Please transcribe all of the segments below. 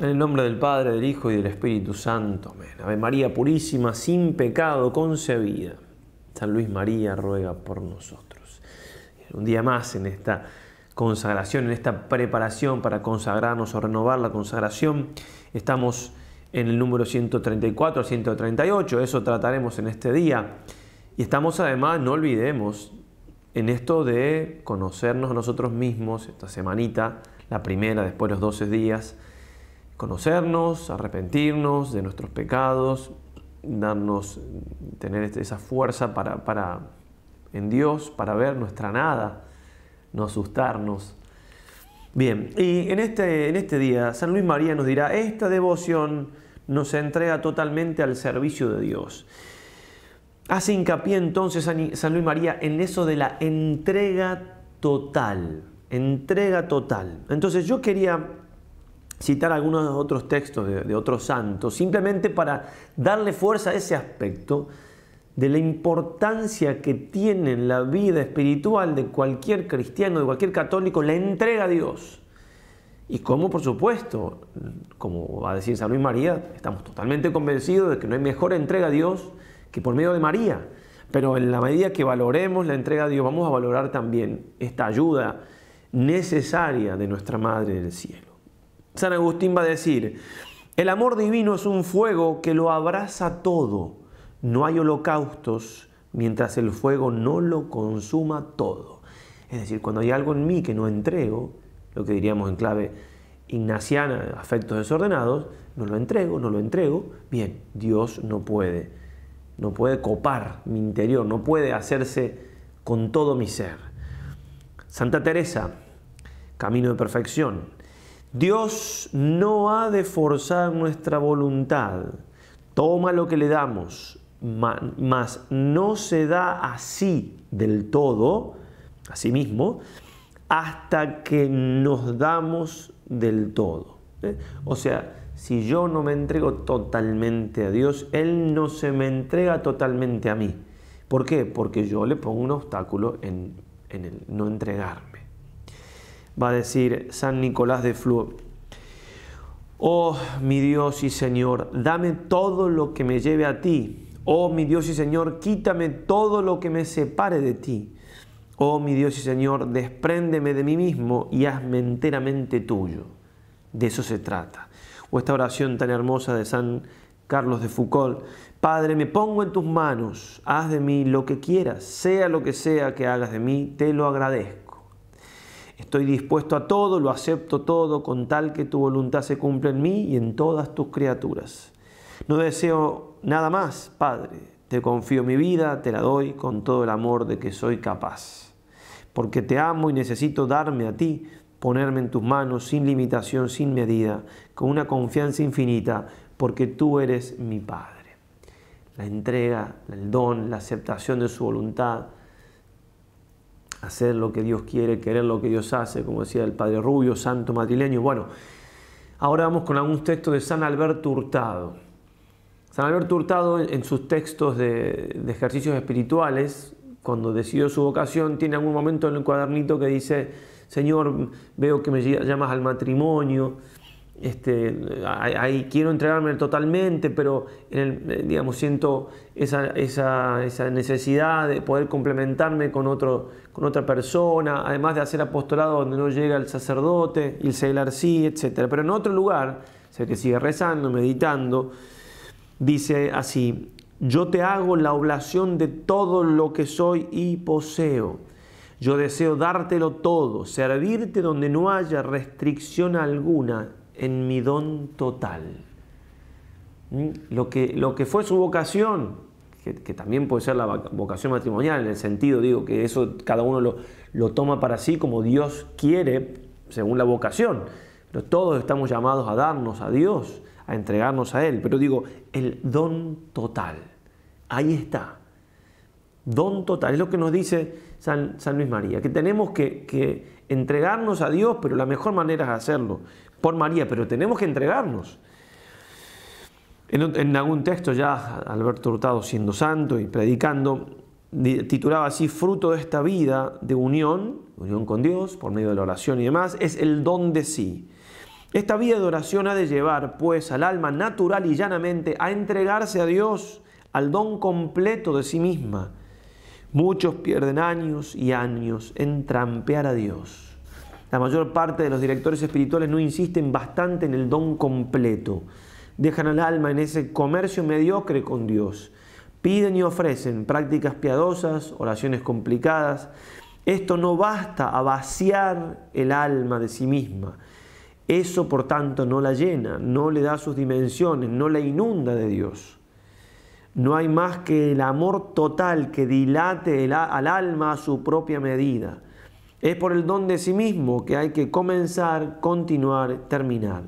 En el nombre del Padre, del Hijo y del Espíritu Santo. Amén. Ave María Purísima, sin pecado concebida. San Luis María ruega por nosotros. Un día más en esta consagración, en esta preparación para consagrarnos o renovar la consagración. Estamos en el número 134 al 138, eso trataremos en este día. Y estamos además, no olvidemos, en esto de conocernos a nosotros mismos, esta semanita, la primera, después de los 12 días, conocernos, arrepentirnos de nuestros pecados, darnos, tener este, esa fuerza para, en Dios, para ver nuestra nada, no asustarnos. Bien, y en este, en este día San Luis María nos dirá, esta devoción nos entrega totalmente al servicio de Dios. Hace hincapié entonces San Luis María en eso de la entrega total, entrega total. Entonces yo quería citar algunos otros textos de, otros santos, simplemente para darle fuerza a ese aspecto de la importancia que tiene en la vida espiritual de cualquier cristiano, de cualquier católico, la entrega a Dios. Y como, por supuesto, como va a decir San Luis María, estamos totalmente convencidos de que no hay mejor entrega a Dios que por medio de María. Pero en la medida que valoremos la entrega a Dios, vamos a valorar también esta ayuda necesaria de nuestra Madre del Cielo. San Agustín va a decir, el amor divino es un fuego que lo abraza todo. No hay holocaustos mientras el fuego no lo consuma todo. Es decir, cuando hay algo en mí que no entrego, lo que diríamos en clave ignaciana, afectos desordenados, no lo entrego, no lo entrego, bien, Dios no puede, no puede copar mi interior, no puede hacerse con todo mi ser. Santa Teresa, camino de perfección, Dios no ha de forzar nuestra voluntad. Toma lo que le damos, mas no se da así del todo, sí mismo, hasta que nos damos del todo. ¿eh? O sea, si yo no me entrego totalmente a Dios, Él no se me entrega totalmente a mí. ¿Por qué? Porque yo le pongo un obstáculo en, el no entregarme va a decir San Nicolás de Flu, Oh mi Dios y Señor, dame todo lo que me lleve a ti. Oh mi Dios y Señor, quítame todo lo que me separe de ti. Oh mi Dios y Señor, despréndeme de mí mismo y hazme enteramente tuyo. De eso se trata. O esta oración tan hermosa de San Carlos de Foucault. Padre, me pongo en tus manos, haz de mí lo que quieras, sea lo que sea que hagas de mí, te lo agradezco. Estoy dispuesto a todo, lo acepto todo, con tal que tu voluntad se cumpla en mí y en todas tus criaturas. No deseo nada más, Padre. Te confío mi vida, te la doy con todo el amor de que soy capaz. Porque te amo y necesito darme a ti, ponerme en tus manos sin limitación, sin medida, con una confianza infinita, porque tú eres mi Padre. La entrega, el don, la aceptación de su voluntad, hacer lo que Dios quiere, querer lo que Dios hace, como decía el padre Rubio, santo madrileño. Bueno, ahora vamos con algún texto de San Alberto Hurtado. San Alberto Hurtado en sus textos de, de ejercicios espirituales, cuando decidió su vocación, tiene algún momento en el cuadernito que dice, Señor, veo que me llamas al matrimonio, este, ahí quiero entregarme totalmente, pero eh, digamos, siento esa, esa, esa, necesidad de poder complementarme con, otro, con otra persona, además de hacer apostolado donde no llega el sacerdote, el celar sí, etc. Pero en otro lugar, sé que sigue rezando, meditando, dice así, yo te hago la oblación de todo lo que soy y poseo. Yo deseo dártelo todo, servirte donde no haya restricción alguna en mi don total. ¿Mm? Lo que, lo que fue su vocación, que, también puede ser la vocación matrimonial, en el sentido, digo, que eso cada uno lo, toma para sí como Dios quiere, según la vocación. Pero todos estamos llamados a darnos a Dios, a entregarnos a Él. Pero digo, el don total, ahí está. Don total, es lo que nos dice San, San Luis María, que tenemos que entregarnos a Dios, pero la mejor manera es hacerlo por María, pero tenemos que entregarnos. En, en algún texto ya Alberto Hurtado siendo santo y predicando, titulaba así, fruto de esta vida de unión, unión con Dios, por medio de la oración y demás, es el don de sí. Esta vida de oración ha de llevar pues al alma natural y llanamente a entregarse a Dios, al don completo de sí misma, Muchos pierden años y años en trampear a Dios. La mayor parte de los directores espirituales no insisten bastante en el don completo. Dejan al alma en ese comercio mediocre con Dios. Piden y ofrecen prácticas piadosas, oraciones complicadas. Esto no basta a vaciar el alma de sí misma. Eso, por tanto, no la llena, no le da sus dimensiones, no la inunda de Dios. No hay más que el amor total que dilate al alma a su propia medida. Es por el don de sí mismo que hay que comenzar, continuar, terminar.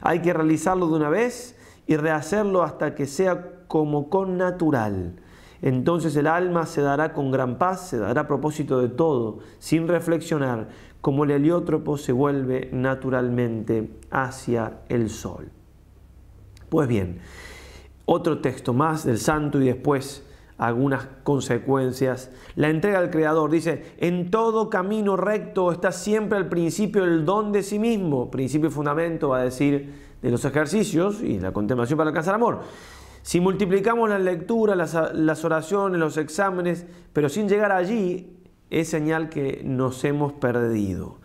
Hay que realizarlo de una vez y rehacerlo hasta que sea como con natural. Entonces el alma se dará con gran paz, se dará a propósito de todo, sin reflexionar, como el heliótropo se vuelve naturalmente hacia el sol. Pues bien, otro texto más del santo y después algunas consecuencias. La entrega al Creador dice, en todo camino recto está siempre al principio el don de sí mismo, principio y fundamento, va a decir, de los ejercicios y la contemplación para alcanzar amor. Si multiplicamos las lecturas, las, las oraciones, los exámenes, pero sin llegar allí, es señal que nos hemos perdido.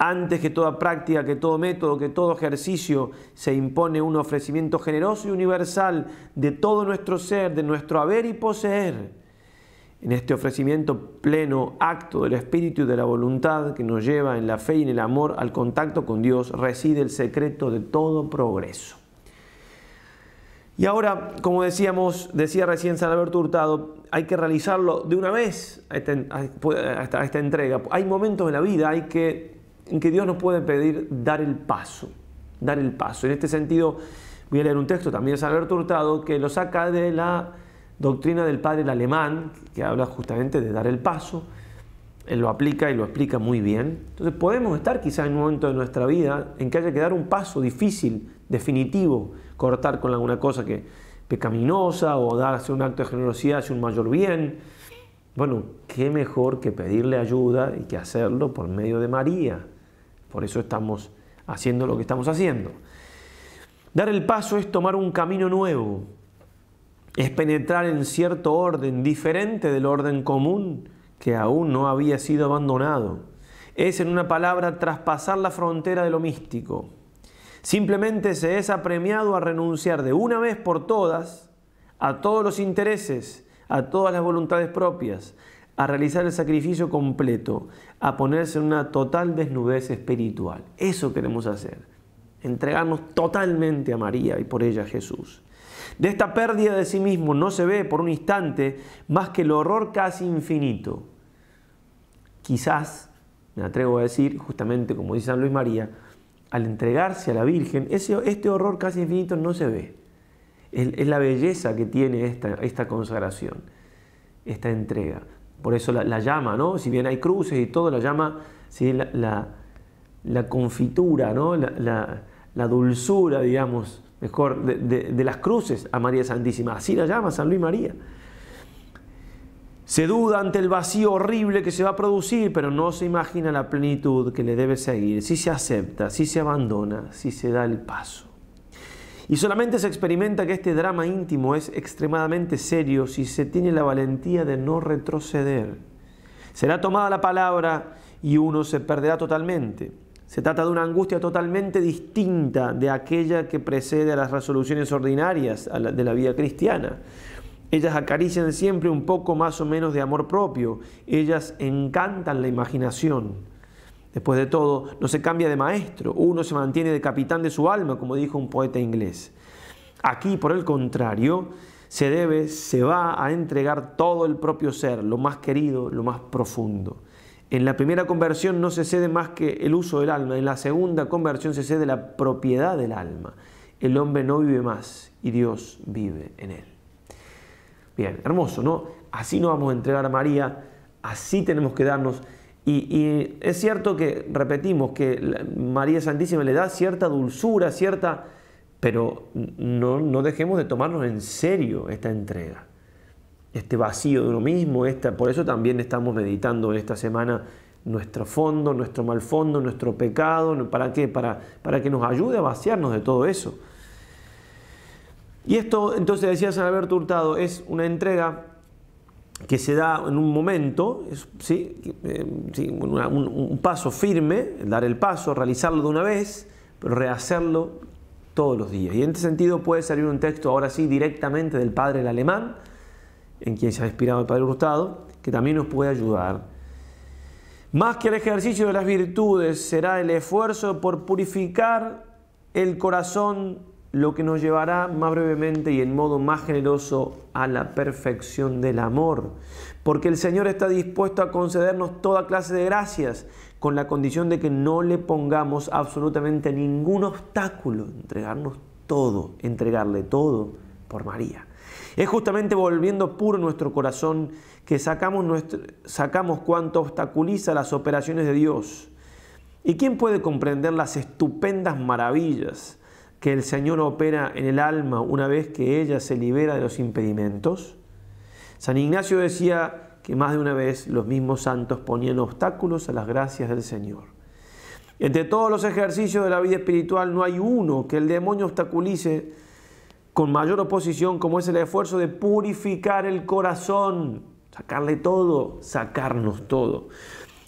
Antes que toda práctica, que todo método, que todo ejercicio, se impone un ofrecimiento generoso y universal de todo nuestro ser, de nuestro haber y poseer. En este ofrecimiento pleno, acto del espíritu y de la voluntad que nos lleva en la fe y en el amor al contacto con Dios, reside el secreto de todo progreso. Y ahora, como decíamos, decía recién San Alberto Hurtado, hay que realizarlo de una vez este, este, esta, entrega. Hay momentos en la vida, hay que en que Dios nos puede pedir dar el paso, dar el paso. En este sentido, voy a leer un texto también de Alberto Hurtado que lo saca de la doctrina del padre alemán, que habla justamente de dar el paso. Él lo aplica y lo explica muy bien. Entonces podemos estar quizás en un momento de nuestra vida en que haya que dar un paso difícil, definitivo, cortar con alguna cosa que pecaminosa o darse un acto de generosidad hacia un mayor bien. Bueno, qué mejor que pedirle ayuda y que hacerlo por medio de María, por eso estamos haciendo lo que estamos haciendo. Dar el paso es tomar un camino nuevo, es penetrar en cierto orden diferente del orden común que aún no había sido abandonado. Es, en una palabra, traspasar la frontera de lo místico. Simplemente se es apremiado a renunciar de una vez por todas a todos los intereses, a todas las voluntades propias, a realizar el sacrificio completo, a ponerse en una total desnudez espiritual. Eso queremos hacer, entregarnos totalmente a María y por ella a Jesús. De esta pérdida de sí mismo no se ve por un instante más que el horror casi infinito. Quizás, me atrevo a decir, justamente como dice San Luis María, al entregarse a la Virgen, ese, este horror casi infinito no se ve. Es, la belleza que tiene esta consagración, esta entrega. Por eso la, llama, ¿no? Si bien hay cruces y todo, la llama, ¿sí? la, confitura, ¿no? La, dulzura, digamos, mejor, de, de las cruces a María Santísima. Así la llama San Luis María. Se duda ante el vacío horrible que se va a producir, pero no se imagina la plenitud que le debe seguir si se acepta, si se abandona, si se da el paso. Y solamente se experimenta que este drama íntimo es extremadamente serio si se tiene la valentía de no retroceder. Será tomada la palabra y uno se perderá totalmente. Se trata de una angustia totalmente distinta de aquella que precede a las resoluciones ordinarias de la vida cristiana. Ellas acarician siempre un poco más o menos de amor propio. Ellas encantan la imaginación. Después de todo, no se cambia de maestro, uno se mantiene de capitán de su alma, como dijo un poeta inglés. Aquí, por el contrario, se debe, se va a entregar todo el propio ser, lo más querido, lo más profundo. En la primera conversión no se cede más que el uso del alma, en la segunda conversión se cede la propiedad del alma. El hombre no vive más y Dios vive en él. Bien, hermoso, ¿no? Así nos vamos a entregar a María, así tenemos que darnos y, es cierto que, repetimos, que María Santísima le da cierta dulzura, cierta... Pero no, dejemos de tomarnos en serio esta entrega, este vacío de uno mismo, esta, por eso también estamos meditando esta semana nuestro fondo, nuestro mal fondo, nuestro pecado, ¿para qué? Para, para que nos ayude a vaciarnos de todo eso. Y esto, entonces decía San Alberto Hurtado, es una entrega que se da en un momento, ¿sí? Eh, un, paso firme, dar el paso, realizarlo de una vez, pero rehacerlo todos los días. Y en este sentido puede salir un texto ahora sí directamente del padre el alemán, en quien se ha inspirado el padre Hurtado, que también nos puede ayudar. Más que el ejercicio de las virtudes será el esfuerzo por purificar el corazón lo que nos llevará más brevemente y en modo más generoso a la perfección del amor. Porque el Señor está dispuesto a concedernos toda clase de gracias, con la condición de que no le pongamos absolutamente ningún obstáculo, entregarnos todo, entregarle todo por María. Es justamente volviendo puro nuestro corazón que sacamos, nuestro, sacamos cuanto obstaculiza las operaciones de Dios. ¿Y quién puede comprender las estupendas maravillas? que el Señor opera en el alma una vez que ella se libera de los impedimentos? San Ignacio decía que más de una vez los mismos santos ponían obstáculos a las gracias del Señor. Entre todos los ejercicios de la vida espiritual no hay uno que el demonio obstaculice con mayor oposición como es el esfuerzo de purificar el corazón, sacarle todo, sacarnos todo.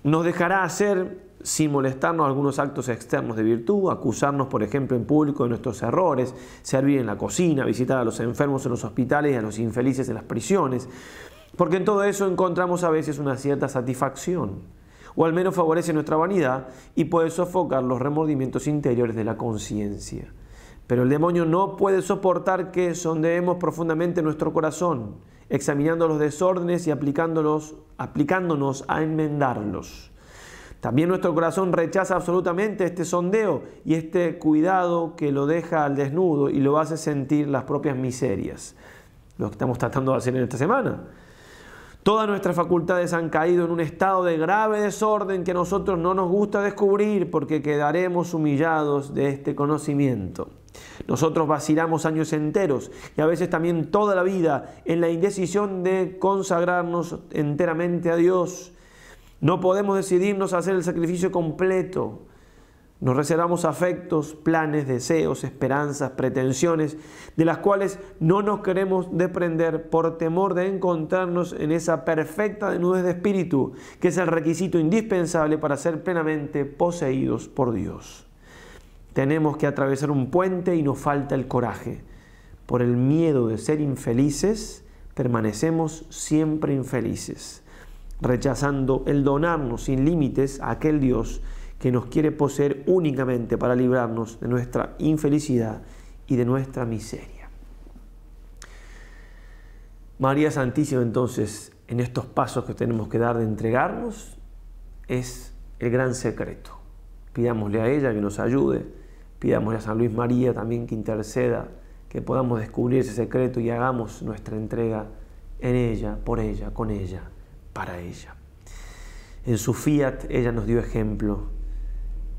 Nos dejará hacer sin molestarnos algunos actos externos de virtud, acusarnos, por ejemplo, en público de nuestros errores, servir en la cocina, visitar a los enfermos en los hospitales y a los infelices en las prisiones, porque en todo eso encontramos a veces una cierta satisfacción, o al menos favorece nuestra vanidad y puede sofocar los remordimientos interiores de la conciencia. Pero el demonio no puede soportar que sondeemos profundamente nuestro corazón, examinando los desórdenes y aplicándolos, aplicándonos a enmendarlos. También nuestro corazón rechaza absolutamente este sondeo y este cuidado que lo deja al desnudo y lo hace sentir las propias miserias, lo que estamos tratando de hacer en esta semana. Todas nuestras facultades han caído en un estado de grave desorden que a nosotros no nos gusta descubrir porque quedaremos humillados de este conocimiento. Nosotros vacilamos años enteros y a veces también toda la vida en la indecisión de consagrarnos enteramente a Dios no podemos decidirnos a hacer el sacrificio completo. Nos reservamos afectos, planes, deseos, esperanzas, pretensiones, de las cuales no nos queremos desprender por temor de encontrarnos en esa perfecta desnudez de espíritu, que es el requisito indispensable para ser plenamente poseídos por Dios. Tenemos que atravesar un puente y nos falta el coraje. Por el miedo de ser infelices, permanecemos siempre infelices rechazando el donarnos sin límites a aquel Dios que nos quiere poseer únicamente para librarnos de nuestra infelicidad y de nuestra miseria. María Santísima entonces, en estos pasos que tenemos que dar de entregarnos, es el gran secreto. Pidámosle a ella que nos ayude, pidámosle a San Luis María también que interceda, que podamos descubrir ese secreto y hagamos nuestra entrega en ella, por ella, con ella para ella. En su fiat ella nos dio ejemplo,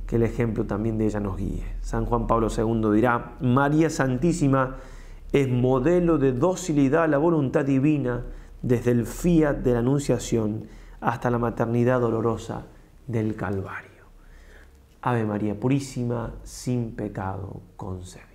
que el ejemplo también de ella nos guíe. San Juan Pablo II dirá, María Santísima es modelo de docilidad a la voluntad divina desde el fiat de la Anunciación hasta la maternidad dolorosa del Calvario. Ave María Purísima, sin pecado concebida.